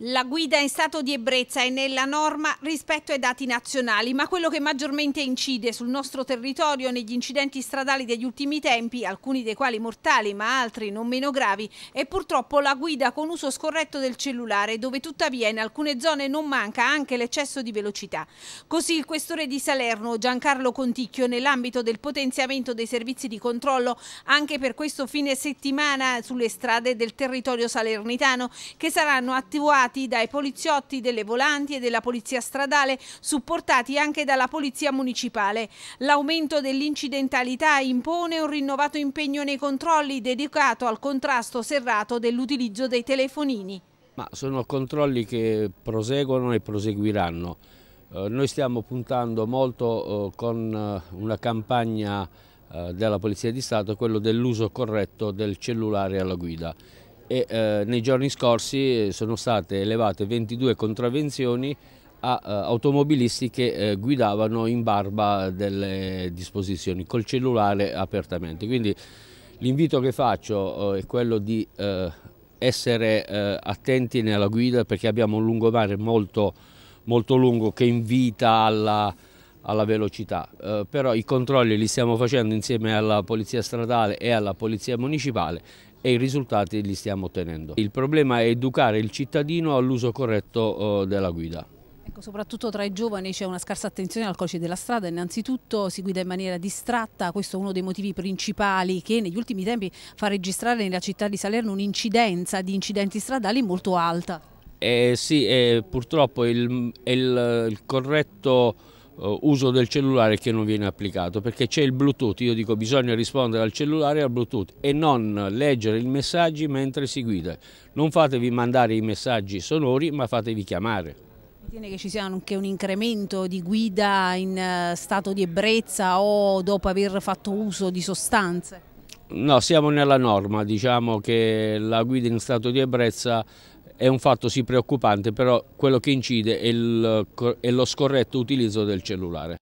La guida in stato di ebbrezza è nella norma rispetto ai dati nazionali, ma quello che maggiormente incide sul nostro territorio negli incidenti stradali degli ultimi tempi, alcuni dei quali mortali ma altri non meno gravi, è purtroppo la guida con uso scorretto del cellulare, dove tuttavia in alcune zone non manca anche l'eccesso di velocità. Così il questore di Salerno, Giancarlo Conticchio, nell'ambito del potenziamento dei servizi di controllo anche per questo fine settimana sulle strade del territorio salernitano, che saranno attivati effettuati dai poliziotti delle volanti e della polizia stradale, supportati anche dalla polizia municipale. L'aumento dell'incidentalità impone un rinnovato impegno nei controlli dedicato al contrasto serrato dell'utilizzo dei telefonini. Ma sono controlli che proseguono e proseguiranno. Eh, noi stiamo puntando molto eh, con eh, una campagna della Polizia di Stato, quello dell'uso corretto del cellulare alla guida e eh, nei giorni scorsi eh, sono state elevate 22 contravvenzioni a eh, automobilisti che eh, guidavano in barba delle disposizioni col cellulare apertamente. Quindi l'invito che faccio eh, è quello di eh, essere attenti nella guida perché abbiamo un lungomare molto, molto lungo che invita alla alla velocità, eh, però i controlli li stiamo facendo insieme alla Polizia Stradale e alla Polizia Municipale e i risultati li stiamo ottenendo. Il problema è educare il cittadino all'uso corretto eh, della guida. Ecco, soprattutto tra i giovani c'è una scarsa attenzione al codice della strada, innanzitutto si guida in maniera distratta, questo è uno dei motivi principali che negli ultimi tempi fa registrare nella città di Salerno un'incidenza di incidenti stradali molto alta. Eh sì, eh, purtroppo il, il, il corretto eh, uso del cellulare che non viene applicato perché c'è il bluetooth io dico bisogna rispondere al cellulare e al bluetooth e non leggere i messaggi mentre si guida non fatevi mandare i messaggi sonori ma fatevi chiamare Ritiene che ci sia anche un incremento di guida in eh, stato di ebbrezza o dopo aver fatto uso di sostanze? No, siamo nella norma, diciamo che la guida in stato di ebbrezza è un fatto sì preoccupante, però quello che incide è, il, è lo scorretto utilizzo del cellulare.